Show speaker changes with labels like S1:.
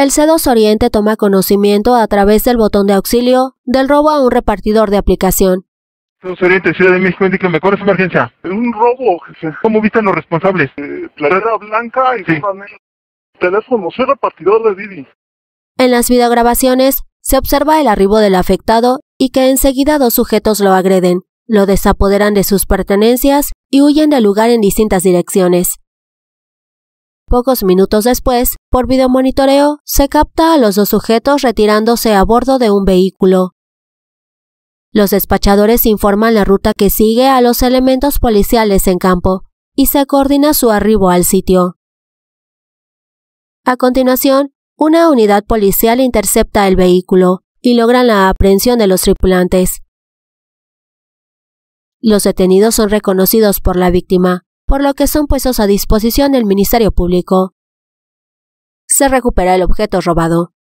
S1: El C2 Oriente toma conocimiento a través del botón de auxilio del robo a un repartidor de aplicación.
S2: Oriente, Ciudad de México, Un robo, ¿Cómo los responsables? Eh, blanca y soy repartidor de Didi.
S1: En las videograbaciones se observa el arribo del afectado y que enseguida dos sujetos lo agreden, lo desapoderan de sus pertenencias y huyen del lugar en distintas direcciones. Pocos minutos después, por videomonitoreo, se capta a los dos sujetos retirándose a bordo de un vehículo. Los despachadores informan la ruta que sigue a los elementos policiales en campo y se coordina su arribo al sitio. A continuación, una unidad policial intercepta el vehículo y logran la aprehensión de los tripulantes. Los detenidos son reconocidos por la víctima, por lo que son puestos a disposición del Ministerio Público. Se recupera el objeto
S2: robado.